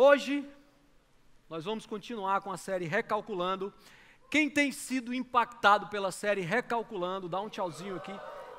Hoje, nós vamos continuar com a série Recalculando. Quem tem sido impactado pela série Recalculando, dá um tchauzinho aqui.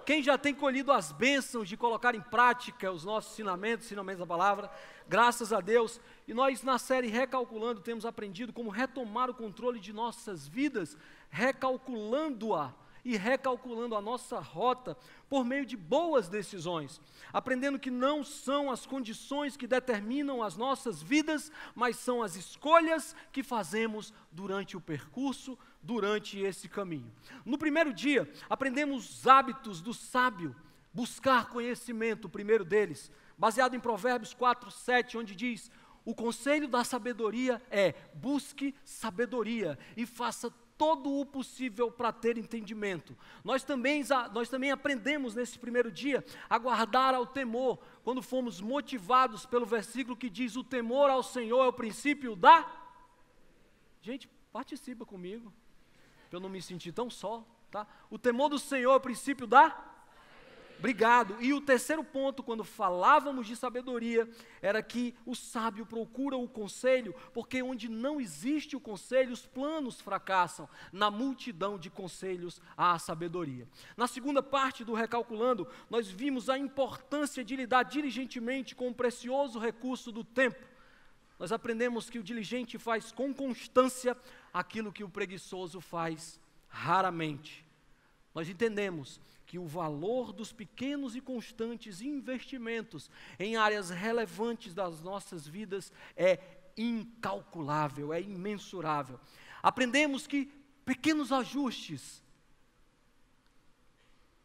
Quem já tem colhido as bênçãos de colocar em prática os nossos ensinamentos, ensinamentos da palavra, graças a Deus. E nós, na série Recalculando, temos aprendido como retomar o controle de nossas vidas, recalculando-a e recalculando a nossa rota por meio de boas decisões, aprendendo que não são as condições que determinam as nossas vidas, mas são as escolhas que fazemos durante o percurso, durante esse caminho. No primeiro dia, aprendemos os hábitos do sábio, buscar conhecimento, o primeiro deles, baseado em Provérbios 4, 7, onde diz: o conselho da sabedoria é busque sabedoria e faça todo o possível para ter entendimento. Nós também, nós também aprendemos nesse primeiro dia a guardar ao temor, quando fomos motivados pelo versículo que diz: O temor ao Senhor é o princípio da. Gente, participa comigo, para eu não me sentir tão só, tá? O temor do Senhor é o princípio da Obrigado. E o terceiro ponto, quando falávamos de sabedoria, era que o sábio procura o conselho, porque onde não existe o conselho, os planos fracassam. Na multidão de conselhos há sabedoria. Na segunda parte do Recalculando, nós vimos a importância de lidar diligentemente com o precioso recurso do tempo. Nós aprendemos que o diligente faz com constância aquilo que o preguiçoso faz raramente. Nós entendemos que o valor dos pequenos e constantes investimentos em áreas relevantes das nossas vidas é incalculável, é imensurável. Aprendemos que pequenos ajustes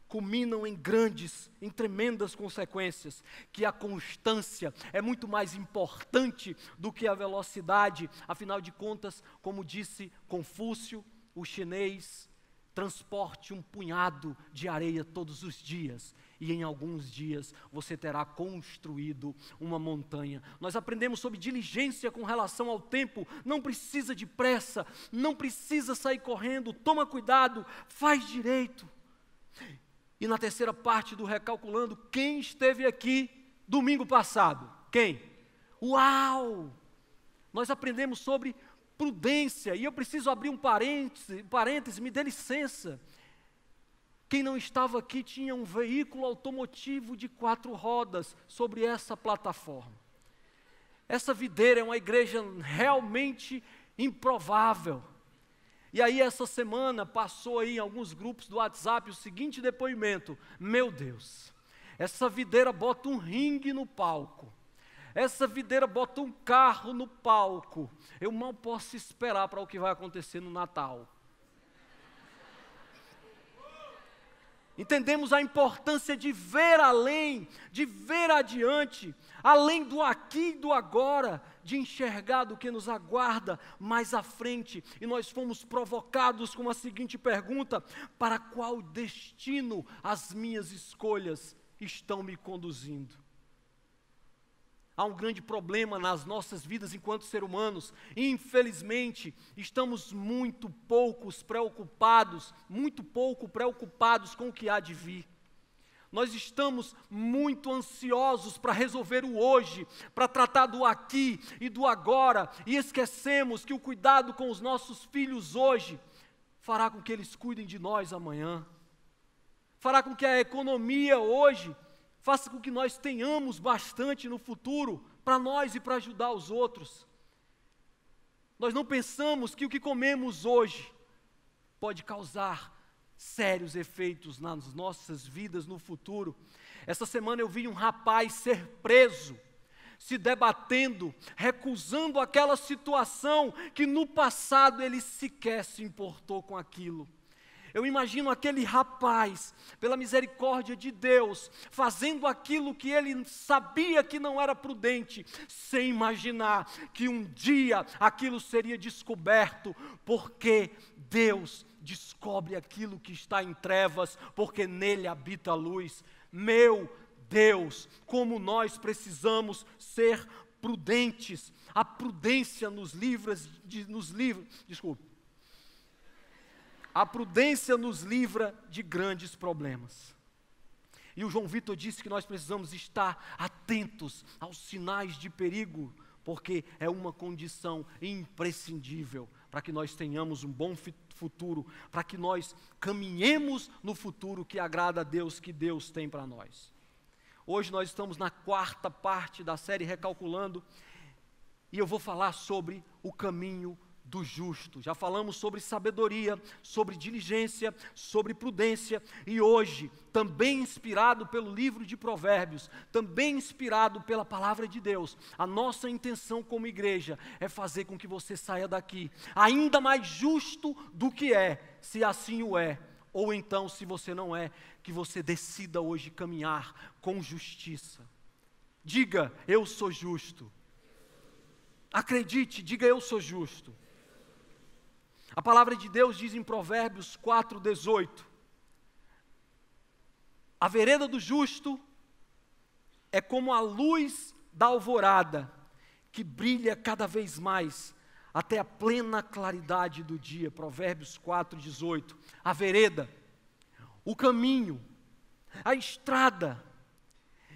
culminam em grandes, em tremendas consequências, que a constância é muito mais importante do que a velocidade, afinal de contas, como disse Confúcio, o chinês Transporte um punhado de areia todos os dias, e em alguns dias você terá construído uma montanha. Nós aprendemos sobre diligência com relação ao tempo, não precisa de pressa, não precisa sair correndo, toma cuidado, faz direito. E na terceira parte do Recalculando, quem esteve aqui domingo passado? Quem? Uau! Nós aprendemos sobre prudência, e eu preciso abrir um parêntese, parêntese, me dê licença. Quem não estava aqui tinha um veículo automotivo de quatro rodas sobre essa plataforma. Essa videira é uma igreja realmente improvável. E aí, essa semana, passou aí em alguns grupos do WhatsApp o seguinte depoimento: Meu Deus, essa videira bota um ringue no palco. Essa videira bota um carro no palco. Eu mal posso esperar para o que vai acontecer no Natal. Entendemos a importância de ver além, de ver adiante, além do aqui e do agora, de enxergar do que nos aguarda mais à frente. E nós fomos provocados com a seguinte pergunta: para qual destino as minhas escolhas estão me conduzindo? há um grande problema nas nossas vidas enquanto seres humanos. Infelizmente, estamos muito poucos preocupados, muito pouco preocupados com o que há de vir. Nós estamos muito ansiosos para resolver o hoje, para tratar do aqui e do agora, e esquecemos que o cuidado com os nossos filhos hoje fará com que eles cuidem de nós amanhã, fará com que a economia hoje faça com que nós tenhamos bastante no futuro para nós e para ajudar os outros. Nós não pensamos que o que comemos hoje pode causar sérios efeitos nas nossas vidas no futuro. Essa semana eu vi um rapaz ser preso, se debatendo, recusando aquela situação que no passado ele sequer se importou com aquilo. Eu imagino aquele rapaz, pela misericórdia de Deus, fazendo aquilo que ele sabia que não era prudente, sem imaginar que um dia aquilo seria descoberto, porque Deus descobre aquilo que está em trevas, porque nele habita a luz. Meu Deus, como nós precisamos ser prudentes. A prudência nos livra de nos livra, desculpe, a prudência nos livra de grandes problemas. E o João Vitor disse que nós precisamos estar atentos aos sinais de perigo, porque é uma condição imprescindível para que nós tenhamos um bom futuro, para que nós caminhemos no futuro que agrada a Deus, que Deus tem para nós. Hoje nós estamos na quarta parte da série Recalculando, e eu vou falar sobre o caminho do justo. Já falamos sobre sabedoria, sobre diligência, sobre prudência e hoje, também inspirado pelo livro de Provérbios, também inspirado pela palavra de Deus, a nossa intenção como igreja é fazer com que você saia daqui ainda mais justo do que é, se assim o é. Ou então, se você não é, que você decida hoje caminhar com justiça. Diga, eu sou justo. Acredite, diga eu sou justo. A palavra de Deus diz em Provérbios 4,18: A vereda do justo é como a luz da alvorada, que brilha cada vez mais até a plena claridade do dia. Provérbios 4,18. A vereda, o caminho, a estrada.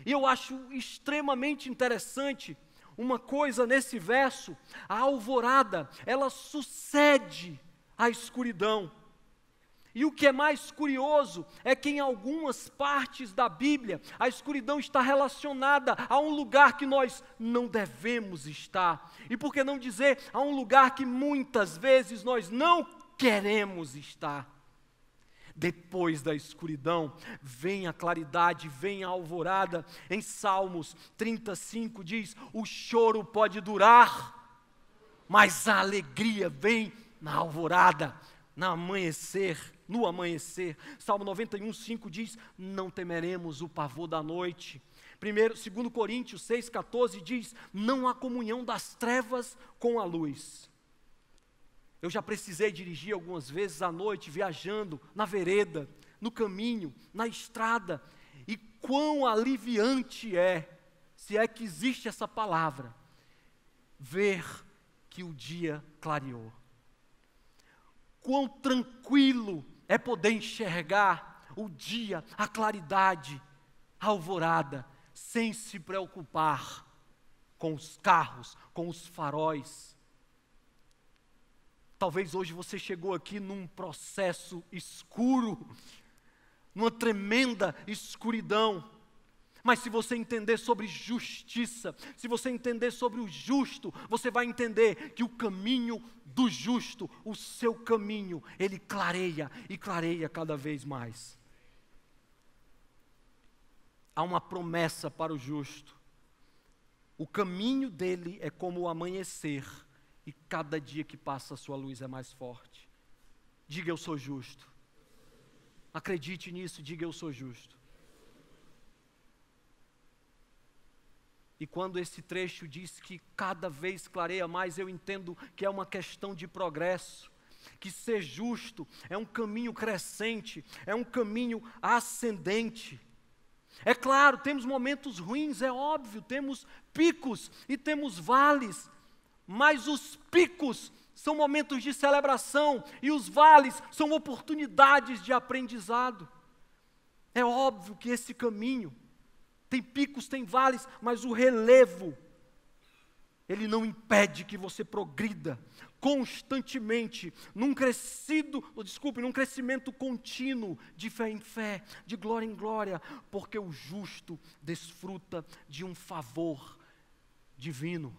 E eu acho extremamente interessante uma coisa nesse verso: a alvorada, ela sucede a escuridão. E o que é mais curioso é que em algumas partes da Bíblia a escuridão está relacionada a um lugar que nós não devemos estar. E por que não dizer a um lugar que muitas vezes nós não queremos estar? Depois da escuridão vem a claridade, vem a alvorada. Em Salmos 35 diz: O choro pode durar, mas a alegria vem na alvorada, no amanhecer, no amanhecer. Salmo 91, 5 diz: Não temeremos o pavor da noite. Primeiro, 2 Coríntios 6, 14 diz: Não há comunhão das trevas com a luz. Eu já precisei dirigir algumas vezes à noite, viajando na vereda, no caminho, na estrada, e quão aliviante é, se é que existe essa palavra, ver que o dia clareou quão tranquilo é poder enxergar o dia, a claridade, a alvorada, sem se preocupar com os carros, com os faróis. Talvez hoje você chegou aqui num processo escuro, numa tremenda escuridão. Mas se você entender sobre justiça, se você entender sobre o justo, você vai entender que o caminho do justo, o seu caminho, ele clareia e clareia cada vez mais. Há uma promessa para o justo. O caminho dele é como o amanhecer, e cada dia que passa a sua luz é mais forte. Diga eu sou justo. Acredite nisso, diga eu sou justo. E quando esse trecho diz que cada vez clareia mais, eu entendo que é uma questão de progresso, que ser justo é um caminho crescente, é um caminho ascendente. É claro, temos momentos ruins, é óbvio, temos picos e temos vales, mas os picos são momentos de celebração e os vales são oportunidades de aprendizado. É óbvio que esse caminho tem picos, tem vales, mas o relevo, ele não impede que você progrida constantemente, num crescido, oh, desculpe, num crescimento contínuo, de fé em fé, de glória em glória, porque o justo desfruta de um favor divino.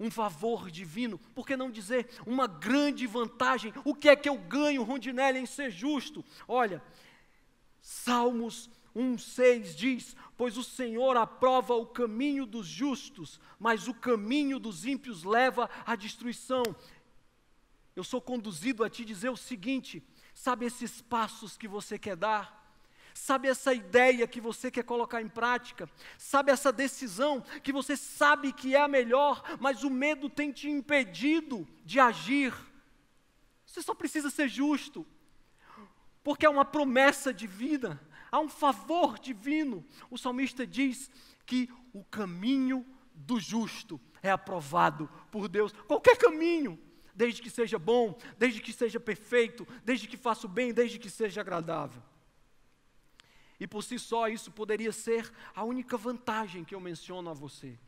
Um favor divino, por que não dizer uma grande vantagem? O que é que eu ganho, Rondinelli, em ser justo? Olha, Salmos 1,6 diz: Pois o Senhor aprova o caminho dos justos, mas o caminho dos ímpios leva à destruição. Eu sou conduzido a te dizer o seguinte: sabe esses passos que você quer dar? Sabe essa ideia que você quer colocar em prática? Sabe essa decisão que você sabe que é a melhor, mas o medo tem te impedido de agir? Você só precisa ser justo, porque é uma promessa divina há um favor divino. O salmista diz que o caminho do justo é aprovado por Deus. Qualquer caminho, desde que seja bom, desde que seja perfeito, desde que faça o bem, desde que seja agradável. E por si só, isso poderia ser a única vantagem que eu menciono a você.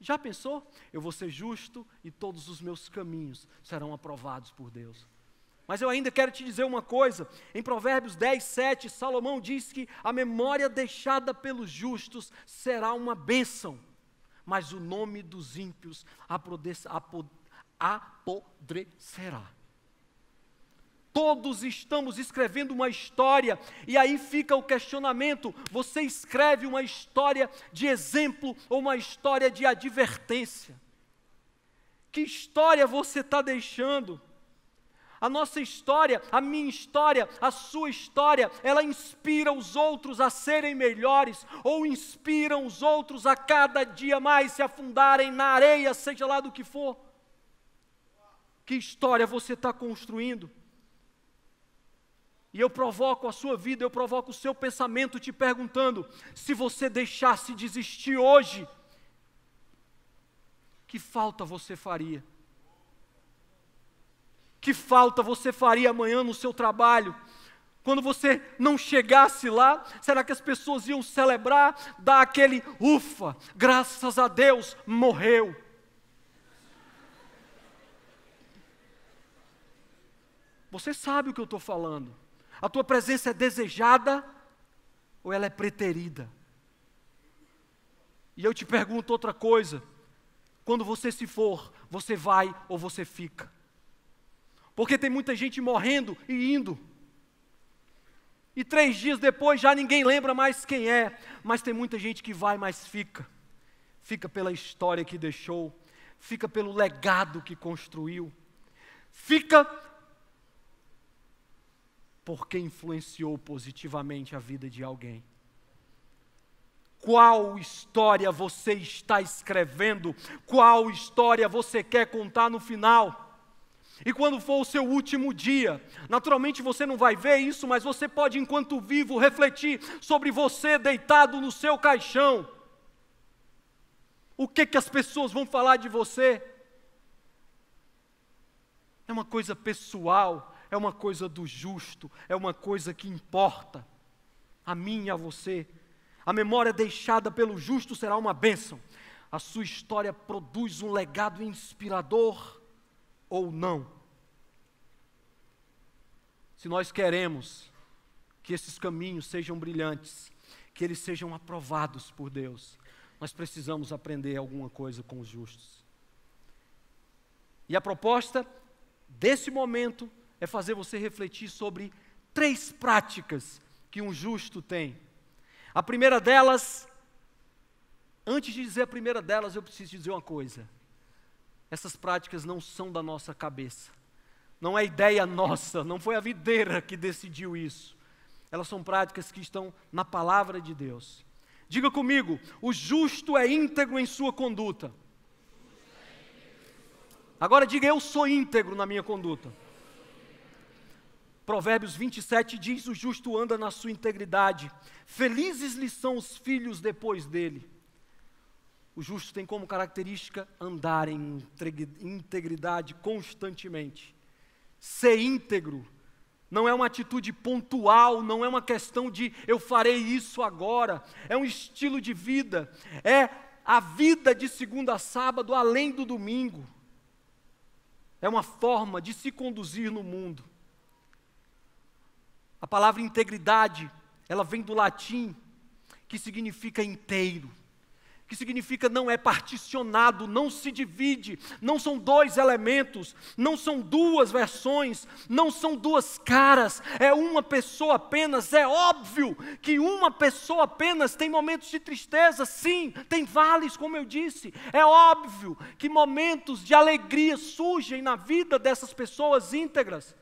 Já pensou? Eu vou ser justo e todos os meus caminhos serão aprovados por Deus. Mas eu ainda quero te dizer uma coisa. Em Provérbios 10, 7, Salomão diz que a memória deixada pelos justos será uma bênção, mas o nome dos ímpios apodrecerá. Todos estamos escrevendo uma história, e aí fica o questionamento: você escreve uma história de exemplo ou uma história de advertência? Que história você está deixando? A nossa história, a minha história, a sua história, ela inspira os outros a serem melhores ou inspiram os outros a cada dia mais se afundarem na areia, seja lá do que for. Que história você está construindo? E eu provoco a sua vida, eu provoco o seu pensamento te perguntando: se você deixasse de existir hoje, que falta você faria? que falta você faria amanhã no seu trabalho? Quando você não chegasse lá, será que as pessoas iam celebrar, dar aquele ufa, graças a Deus, morreu? Você sabe o que eu estou falando. A tua presença é desejada ou ela é preterida? E eu te pergunto outra coisa: quando você se for, você vai ou você fica? Porque tem muita gente morrendo e indo. E três dias depois já ninguém lembra mais quem é, mas tem muita gente que vai, mas fica. Fica pela história que deixou, fica pelo legado que construiu, fica porque influenciou positivamente a vida de alguém. Qual história você está escrevendo? Qual história você quer contar no final? E quando for o seu último dia, naturalmente você não vai ver isso, mas você pode, enquanto vivo, refletir sobre você deitado no seu caixão. O que, que as pessoas vão falar de você? É uma coisa pessoal, é uma coisa do justo, é uma coisa que importa a mim e a você. A memória deixada pelo justo será uma bênção. A sua história produz um legado inspirador ou não. Se nós queremos que esses caminhos sejam brilhantes, que eles sejam aprovados por Deus, nós precisamos aprender alguma coisa com os justos. E a proposta desse momento é fazer você refletir sobre três práticas que um justo tem. A primeira delas, antes de dizer a primeira delas, eu preciso dizer uma coisa. Essas práticas não são da nossa cabeça, não é ideia nossa, não foi a videira que decidiu isso. Elas são práticas que estão na palavra de Deus. Diga comigo: o justo é íntegro em sua conduta. Agora diga: eu sou íntegro na minha conduta. Provérbios 27 diz: O justo anda na sua integridade, felizes lhe são os filhos depois dele. O justo tem como característica andar em integridade constantemente. Ser íntegro não é uma atitude pontual, não é uma questão de eu farei isso agora. É um estilo de vida, é a vida de segunda a sábado, além do domingo. É uma forma de se conduzir no mundo. A palavra integridade, ela vem do latim, que significa inteiro que significa não é particionado, não se divide, não são dois elementos, não são duas versões, não são duas caras, é uma pessoa apenas. É óbvio que uma pessoa apenas tem momentos de tristeza, sim, tem vales, como eu disse. É óbvio que momentos de alegria surgem na vida dessas pessoas íntegras.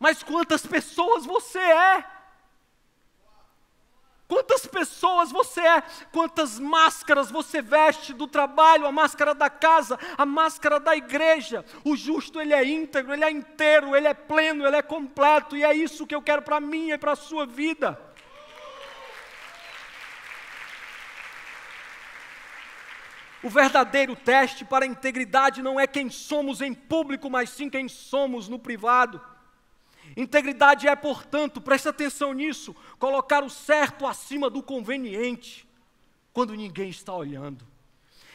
Mas quantas pessoas você é? Quantas pessoas você é, quantas máscaras você veste do trabalho, a máscara da casa, a máscara da igreja. O justo, ele é íntegro, ele é inteiro, ele é pleno, ele é completo, e é isso que eu quero para mim e para a sua vida. O verdadeiro teste para a integridade não é quem somos em público, mas sim quem somos no privado. Integridade é, portanto, preste atenção nisso, colocar o certo acima do conveniente, quando ninguém está olhando.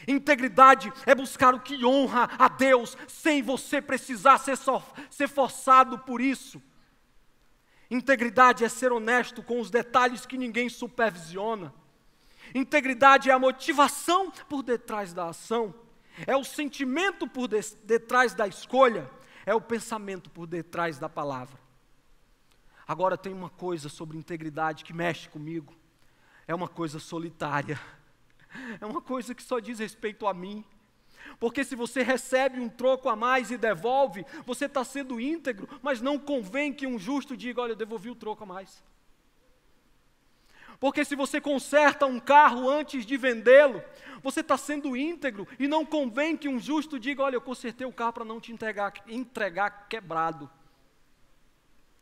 Integridade é buscar o que honra a Deus, sem você precisar ser, so, ser forçado por isso. Integridade é ser honesto com os detalhes que ninguém supervisiona. Integridade é a motivação por detrás da ação, é o sentimento por detrás da escolha, é o pensamento por detrás da palavra. Agora tem uma coisa sobre integridade que mexe comigo. É uma coisa solitária. É uma coisa que só diz respeito a mim. Porque se você recebe um troco a mais e devolve, você está sendo íntegro, mas não convém que um justo diga: olha, eu devolvi o troco a mais. Porque se você conserta um carro antes de vendê-lo, você está sendo íntegro e não convém que um justo diga: olha, eu consertei o carro para não te entregar, entregar quebrado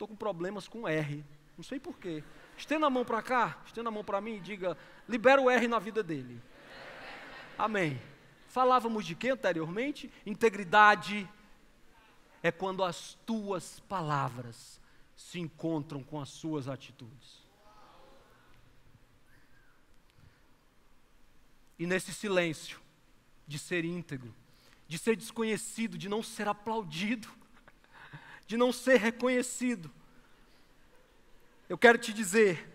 estou com problemas com R. Não sei porquê. Estenda a mão para cá, estenda a mão para mim e diga: libera o R na vida dele. Amém. Falávamos de que anteriormente? Integridade é quando as tuas palavras se encontram com as suas atitudes. E nesse silêncio de ser íntegro, de ser desconhecido, de não ser aplaudido, de não ser reconhecido. Eu quero te dizer,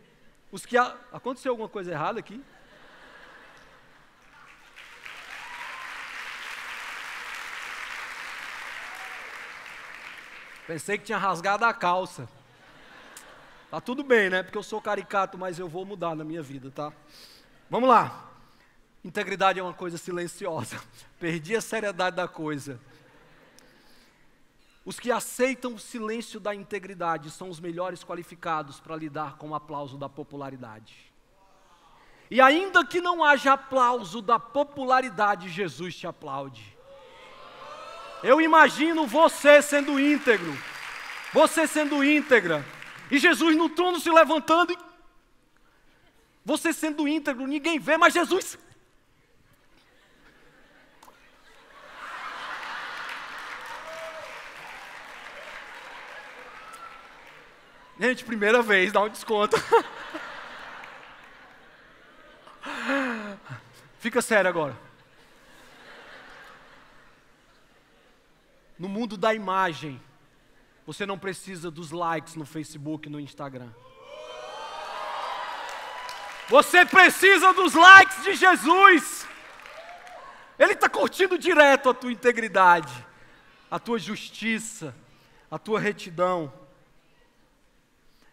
os que a... aconteceu alguma coisa errada aqui? Pensei que tinha rasgado a calça. Tá tudo bem, né? Porque eu sou caricato, mas eu vou mudar na minha vida, tá? Vamos lá. Integridade é uma coisa silenciosa. Perdi a seriedade da coisa. Os que aceitam o silêncio da integridade são os melhores qualificados para lidar com o aplauso da popularidade. E ainda que não haja aplauso da popularidade, Jesus te aplaude. Eu imagino você sendo íntegro, você sendo íntegra, e Jesus no trono se levantando, e você sendo íntegro, ninguém vê, mas Jesus Gente, primeira vez, dá um desconto. Fica sério agora. No mundo da imagem, você não precisa dos likes no Facebook e no Instagram. Você precisa dos likes de Jesus. Ele está curtindo direto a tua integridade, a tua justiça, a tua retidão.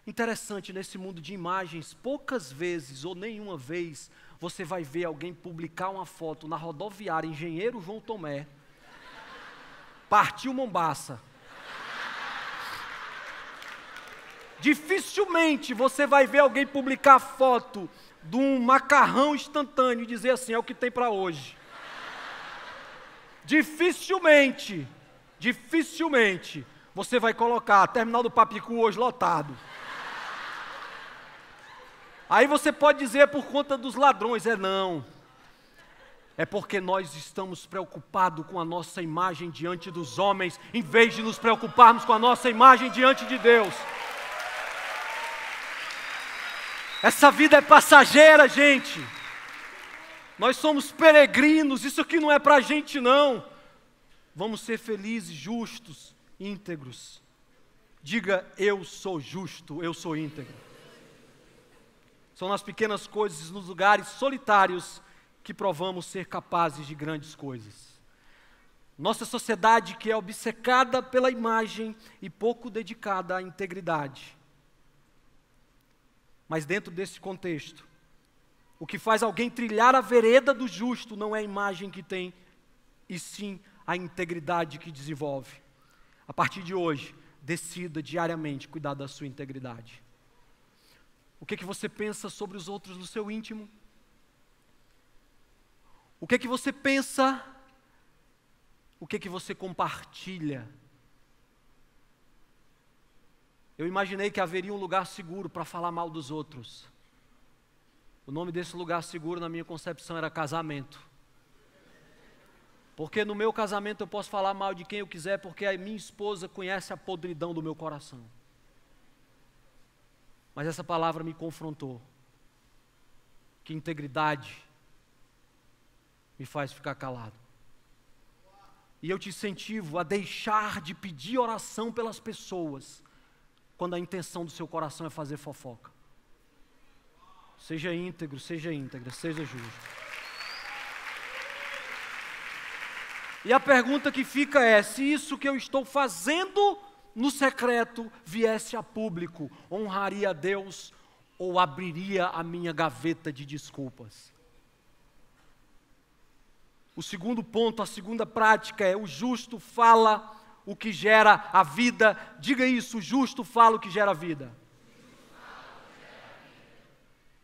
Interessante, nesse mundo de imagens, poucas vezes ou nenhuma vez você vai ver alguém publicar uma foto na rodoviária Engenheiro João Tomé. Partiu Mombaça. Dificilmente você vai ver alguém publicar foto de um macarrão instantâneo e dizer assim: é o que tem para hoje. Dificilmente, dificilmente você vai colocar terminal do Papicu hoje lotado. Aí você pode dizer é por conta dos ladrões, é não. É porque nós estamos preocupados com a nossa imagem diante dos homens, em vez de nos preocuparmos com a nossa imagem diante de Deus. Essa vida é passageira, gente. Nós somos peregrinos, isso aqui não é para a gente, não. Vamos ser felizes, justos, íntegros. Diga: Eu sou justo, eu sou íntegro. São nas pequenas coisas, nos lugares solitários, que provamos ser capazes de grandes coisas. Nossa sociedade que é obcecada pela imagem e pouco dedicada à integridade. Mas dentro desse contexto, o que faz alguém trilhar a vereda do justo não é a imagem que tem, e sim a integridade que desenvolve. A partir de hoje, decida diariamente cuidar da sua integridade. O que é que você pensa sobre os outros no seu íntimo? O que é que você pensa? O que é que você compartilha? Eu imaginei que haveria um lugar seguro para falar mal dos outros. O nome desse lugar seguro, na minha concepção, era casamento. Porque no meu casamento eu posso falar mal de quem eu quiser, porque a minha esposa conhece a podridão do meu coração. Mas essa palavra me confrontou. Que integridade me faz ficar calado. E eu te incentivo a deixar de pedir oração pelas pessoas, quando a intenção do seu coração é fazer fofoca. Seja íntegro, seja íntegra, seja justo. E a pergunta que fica é: se isso que eu estou fazendo no secreto, viesse a público, honraria a Deus ou abriria a minha gaveta de desculpas. O segundo ponto, a segunda prática é: o justo fala o que gera a vida. Diga isso: o justo fala o que gera a vida.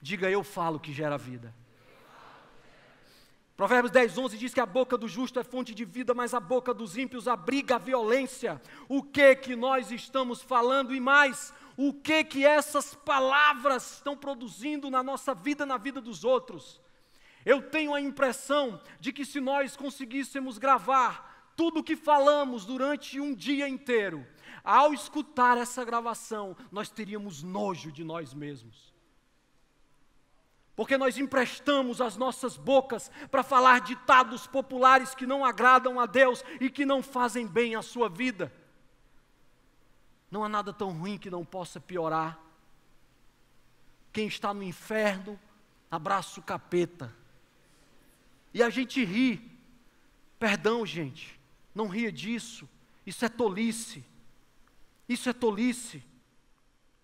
Diga eu falo o que gera a vida. Provérbios 10, 11 diz que a boca do justo é fonte de vida, mas a boca dos ímpios abriga a violência. O que que nós estamos falando e mais, o que que essas palavras estão produzindo na nossa vida, na vida dos outros? Eu tenho a impressão de que se nós conseguíssemos gravar tudo o que falamos durante um dia inteiro, ao escutar essa gravação, nós teríamos nojo de nós mesmos porque nós emprestamos as nossas bocas para falar ditados populares que não agradam a Deus e que não fazem bem à sua vida. Não há nada tão ruim que não possa piorar. Quem está no inferno, abraça o capeta. E a gente ri. Perdão, gente, não ria disso. Isso é tolice. Isso é tolice.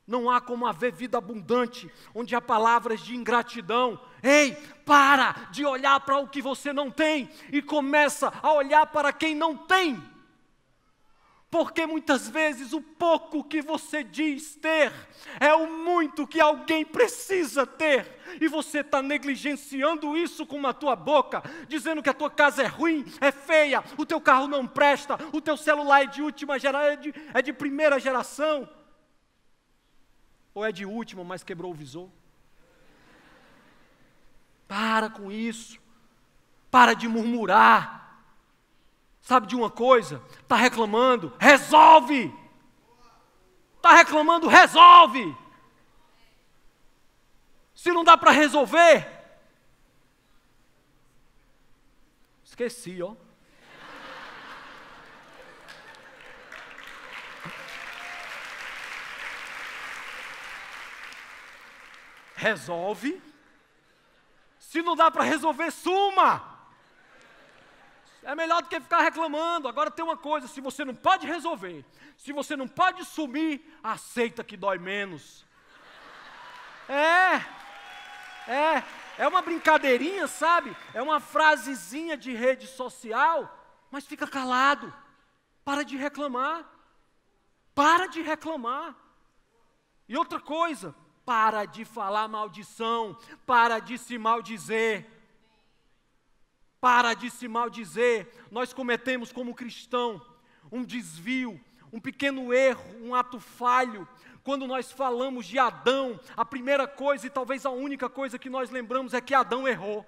Não há como haver vida abundante onde há palavras de ingratidão. Ei, para de olhar para o que você não tem e começa a olhar para quem não tem. Porque muitas vezes o pouco que você diz ter é o muito que alguém precisa ter, e você está negligenciando isso com a tua boca, dizendo que a tua casa é ruim, é feia, o teu carro não presta, o teu celular é de última geração, é, é de primeira geração. Ou é de última, mas quebrou o visor? Para com isso. Para de murmurar. Sabe de uma coisa? Está reclamando? Resolve! Está reclamando? Resolve! Se não dá para resolver, esqueci, ó. resolve. Se não dá para resolver, suma. É melhor do que ficar reclamando. Agora tem uma coisa: se você não pode resolver, se você não pode sumir, aceita que dói menos. É, é, é uma brincadeirinha, sabe? É uma frasezinha de rede social, mas fica calado. Para de reclamar. Para de reclamar. E outra coisa, para de falar maldição, para de se maldizer. Para de se maldizer. Nós cometemos como cristão um desvio, um pequeno erro, um ato falho. Quando nós falamos de Adão, a primeira coisa e talvez a única coisa que nós lembramos é que Adão errou.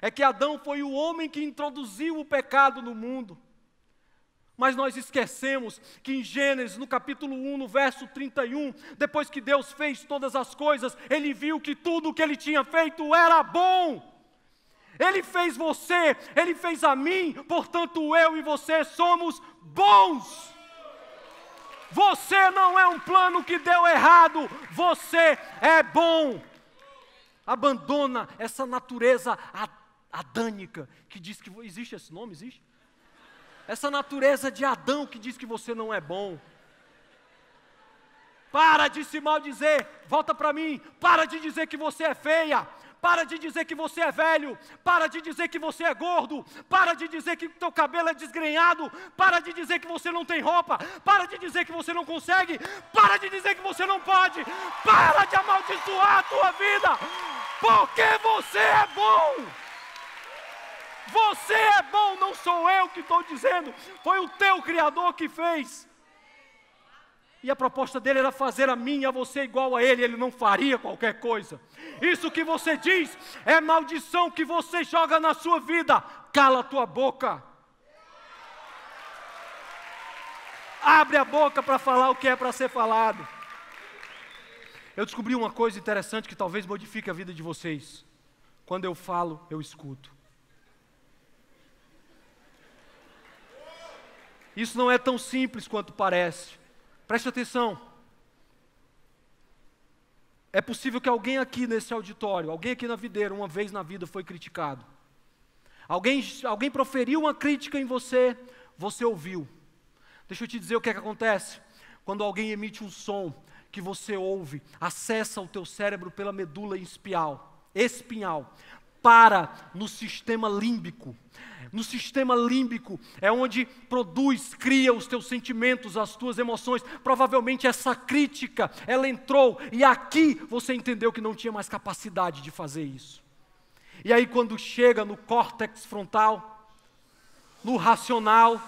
É que Adão foi o homem que introduziu o pecado no mundo. Mas nós esquecemos que em Gênesis, no capítulo 1, no verso 31, depois que Deus fez todas as coisas, ele viu que tudo o que ele tinha feito era bom. Ele fez você, ele fez a mim, portanto eu e você somos bons. Você não é um plano que deu errado, você é bom. Abandona essa natureza adânica que diz que existe esse nome, existe? essa natureza de Adão que diz que você não é bom. Para de se maldizer, volta para mim. Para de dizer que você é feia. Para de dizer que você é velho. Para de dizer que você é gordo. Para de dizer que teu cabelo é desgrenhado. Para de dizer que você não tem roupa. Para de dizer que você não consegue. Para de dizer que você não pode. Para de amaldiçoar a tua vida. Porque você é bom. Você é bom, não sou eu que estou dizendo, foi o teu Criador que fez. E a proposta dele era fazer a mim e a você igual a ele, ele não faria qualquer coisa. Isso que você diz é maldição que você joga na sua vida, cala a tua boca. Abre a boca para falar o que é para ser falado. Eu descobri uma coisa interessante que talvez modifique a vida de vocês. Quando eu falo, eu escuto. Isso não é tão simples quanto parece. Preste atenção. É possível que alguém aqui nesse auditório, alguém aqui na videira, uma vez na vida foi criticado. Alguém, alguém proferiu uma crítica em você, você ouviu. Deixa eu te dizer o que, é que acontece. Quando alguém emite um som que você ouve, acessa o teu cérebro pela medula espial, espinhal para no sistema límbico. No sistema límbico é onde produz, cria os teus sentimentos, as tuas emoções. Provavelmente essa crítica, ela entrou e aqui você entendeu que não tinha mais capacidade de fazer isso. E aí quando chega no córtex frontal, no racional,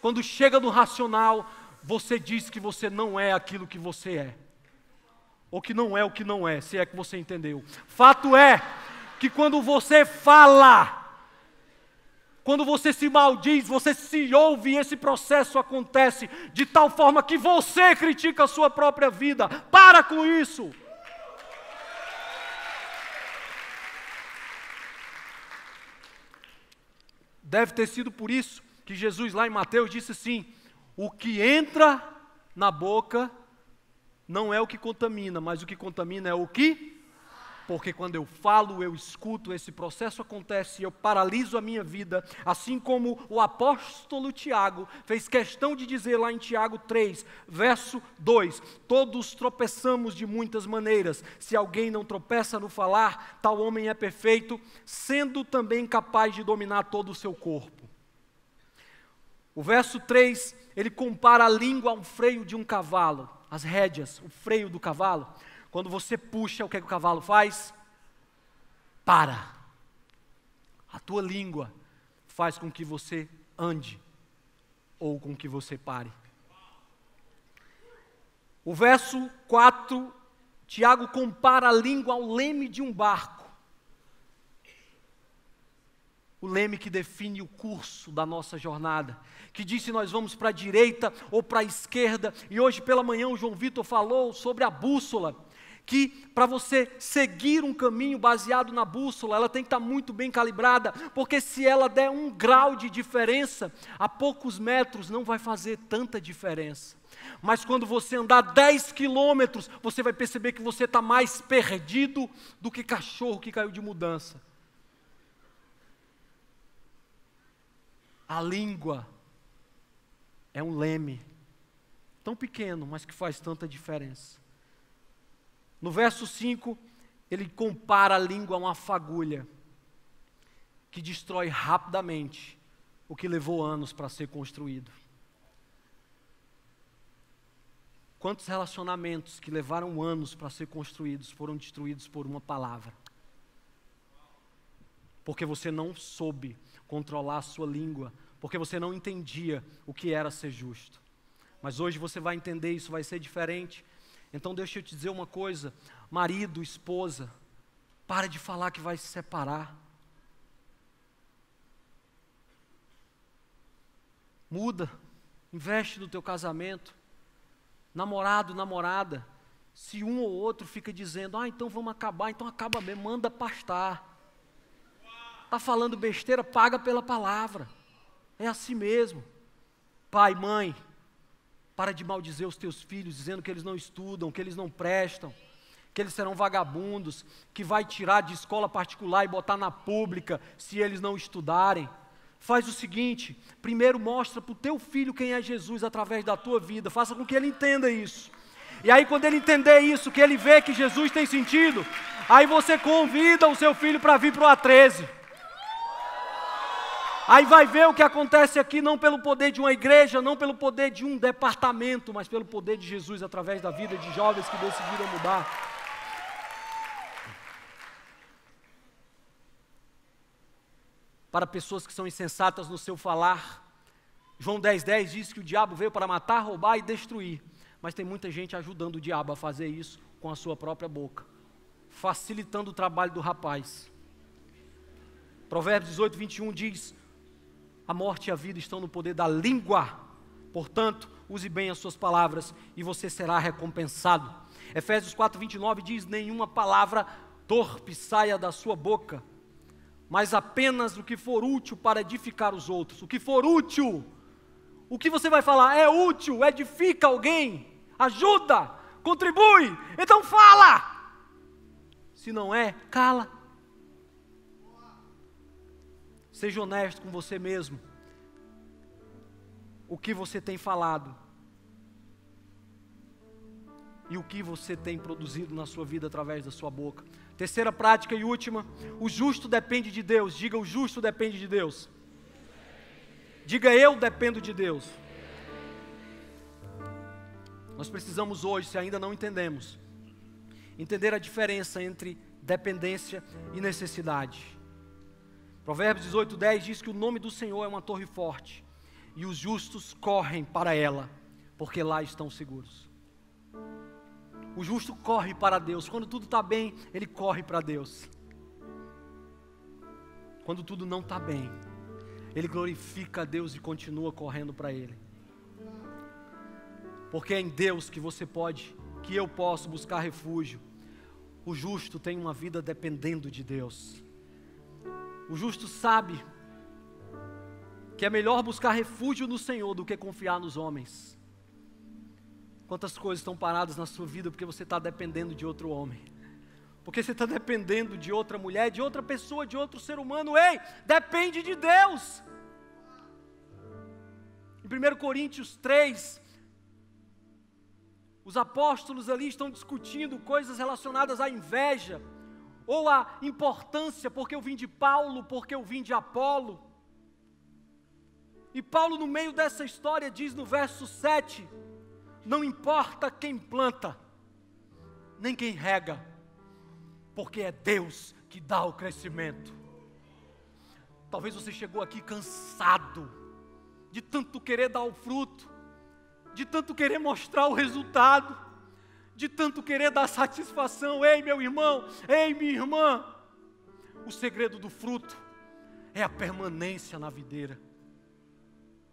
quando chega no racional, você diz que você não é aquilo que você é ou que não é o que não é, se é que você entendeu. Fato é que quando você fala, quando você se maldiz, você se ouve, e esse processo acontece de tal forma que você critica a sua própria vida. Para com isso! Deve ter sido por isso que Jesus, lá em Mateus, disse assim: o que entra na boca não é o que contamina, mas o que contamina é o que? Porque quando eu falo, eu escuto, esse processo acontece, eu paraliso a minha vida, assim como o apóstolo Tiago fez questão de dizer lá em Tiago 3, verso 2: Todos tropeçamos de muitas maneiras, se alguém não tropeça no falar, tal homem é perfeito, sendo também capaz de dominar todo o seu corpo. O verso 3, ele compara a língua a um freio de um cavalo as rédeas, o freio do cavalo, quando você puxa, o que, é que o cavalo faz? Para. A tua língua faz com que você ande ou com que você pare. O verso 4, Tiago compara a língua ao leme de um barco o leme que define o curso da nossa jornada, que diz se nós vamos para a direita ou para a esquerda. E hoje pela manhã o João Vitor falou sobre a bússola, que para você seguir um caminho baseado na bússola, ela tem que estar tá muito bem calibrada, porque se ela der um grau de diferença, a poucos metros não vai fazer tanta diferença. Mas quando você andar 10 quilômetros, você vai perceber que você está mais perdido do que cachorro que caiu de mudança A língua é um leme, tão pequeno, mas que faz tanta diferença. No verso 5, ele compara a língua a uma fagulha que destrói rapidamente o que levou anos para ser construído. Quantos relacionamentos que levaram anos para ser construídos foram destruídos por uma palavra? Porque você não soube controlar a sua língua, porque você não entendia o que era ser justo. Mas hoje você vai entender isso, vai ser diferente. Então deixa eu te dizer uma coisa, marido, esposa, para de falar que vai se separar. Muda, investe no teu casamento. Namorado, namorada, se um ou outro fica dizendo, ah, então vamos acabar, então acaba mesmo, manda pastar está falando besteira, paga pela palavra. É assim mesmo. Pai, mãe, para de maldizer os teus filhos, dizendo que eles não estudam, que eles não prestam, que eles serão vagabundos, que vai tirar de escola particular e botar na pública se eles não estudarem. Faz o seguinte: primeiro mostra para o teu filho quem é Jesus através da tua vida, faça com que ele entenda isso. E aí, quando ele entender isso, que ele vê que Jesus tem sentido, aí você convida o seu filho para vir para o A13. Aí vai ver o que acontece aqui, não pelo poder de uma igreja, não pelo poder de um departamento, mas pelo poder de Jesus através da vida de jovens que decidiram mudar. Para pessoas que são insensatas no seu falar, João 10,10 10 diz que o diabo veio para matar, roubar e destruir. Mas tem muita gente ajudando o diabo a fazer isso com a sua própria boca, facilitando o trabalho do rapaz. Provérbios 18, 21 diz: a morte e a vida estão no poder da língua. Portanto, use bem as suas palavras e você será recompensado. Efésios 4:29 diz: "Nenhuma palavra torpe saia da sua boca, mas apenas o que for útil para edificar os outros. O que for útil, o que você vai falar é útil, edifica alguém, ajuda, contribui, então fala. Se não é, cala. Seja honesto com você mesmo. O que você tem falado e o que você tem produzido na sua vida através da sua boca. Terceira prática e última: o justo depende de Deus. Diga, o justo depende de Deus. Diga, eu dependo de Deus. Nós precisamos hoje, se ainda não entendemos, entender a diferença entre dependência e necessidade. Provérbios 18, 10 diz que o nome do Senhor é uma torre forte, e os justos correm para ela, porque lá estão seguros. O justo corre para Deus, quando tudo está bem, ele corre para Deus. Quando tudo não está bem, ele glorifica a Deus e continua correndo para Ele. Porque é em Deus que você pode, que eu posso buscar refúgio. O justo tem uma vida dependendo de Deus. O justo sabe que é melhor buscar refúgio no Senhor do que confiar nos homens. Quantas coisas estão paradas na sua vida porque você está dependendo de outro homem, porque você está dependendo de outra mulher, de outra pessoa, de outro ser humano. Ei, depende de Deus. Em 1 Coríntios 3, os apóstolos ali estão discutindo coisas relacionadas à inveja ou a importância, porque eu vim de Paulo, porque eu vim de Apolo. E Paulo, no meio dessa história, diz no verso 7: Não importa quem planta, nem quem rega, porque é Deus que dá o crescimento. Talvez você chegou aqui cansado de tanto querer dar o fruto, de tanto querer mostrar o resultado de tanto querer dar satisfação. Ei, meu irmão, ei, minha irmã. O segredo do fruto é a permanência na videira.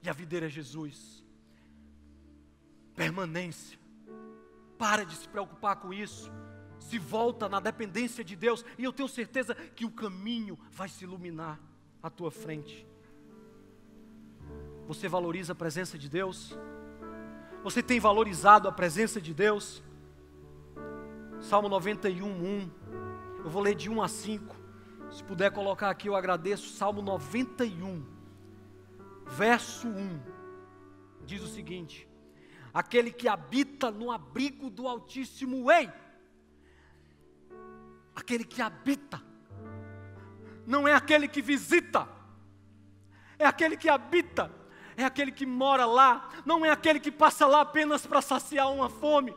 E a videira é Jesus. Permanência. Para de se preocupar com isso. Se volta na dependência de Deus, e eu tenho certeza que o caminho vai se iluminar à tua frente. Você valoriza a presença de Deus? Você tem valorizado a presença de Deus? Salmo 91, 1. Eu vou ler de 1 a 5. Se puder colocar aqui, eu agradeço. Salmo 91, verso 1. Diz o seguinte: Aquele que habita no abrigo do Altíssimo, ei! Aquele que habita, não é aquele que visita, é aquele que habita, é aquele que mora lá, não é aquele que passa lá apenas para saciar uma fome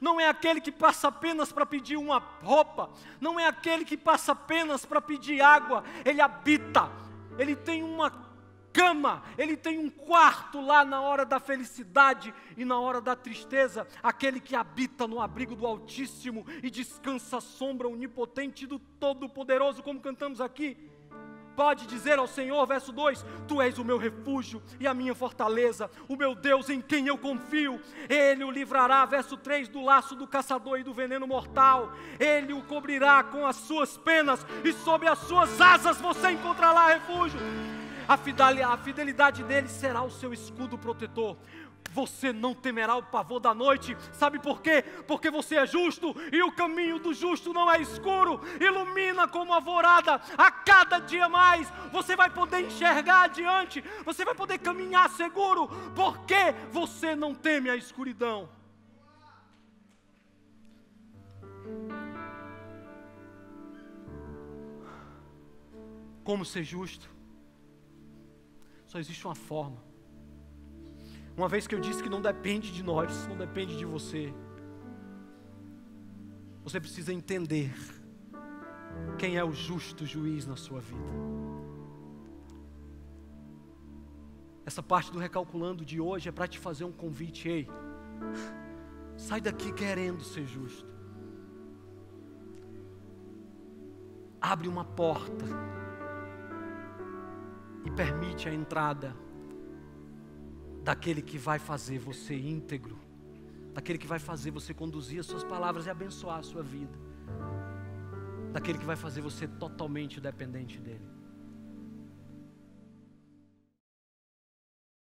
não é aquele que passa apenas para pedir uma roupa, não é aquele que passa apenas para pedir água, ele habita, ele tem uma cama, ele tem um quarto lá na hora da felicidade e na hora da tristeza, aquele que habita no abrigo do Altíssimo e descansa à sombra onipotente do Todo-Poderoso, como cantamos aqui pode dizer ao Senhor, verso 2: Tu és o meu refúgio e a minha fortaleza, o meu Deus em quem eu confio. Ele o livrará, verso 3, do laço do caçador e do veneno mortal. Ele o cobrirá com as suas penas e sob as suas asas você encontrará refúgio. A fidelidade dele será o seu escudo protetor você não temerá o pavor da noite. Sabe por quê? Porque você é justo e o caminho do justo não é escuro, ilumina como a alvorada a cada dia mais. Você vai poder enxergar adiante, você vai poder caminhar seguro, porque você não teme a escuridão. Como ser justo? Só existe uma forma uma vez que eu disse que não depende de nós, não depende de você. Você precisa entender quem é o justo juiz na sua vida. Essa parte do recalculando de hoje é para te fazer um convite, ei. Sai daqui querendo ser justo. Abre uma porta e permite a entrada daquele que vai fazer você íntegro, daquele que vai fazer você conduzir as suas palavras e abençoar a sua vida, daquele que vai fazer você totalmente dependente dEle.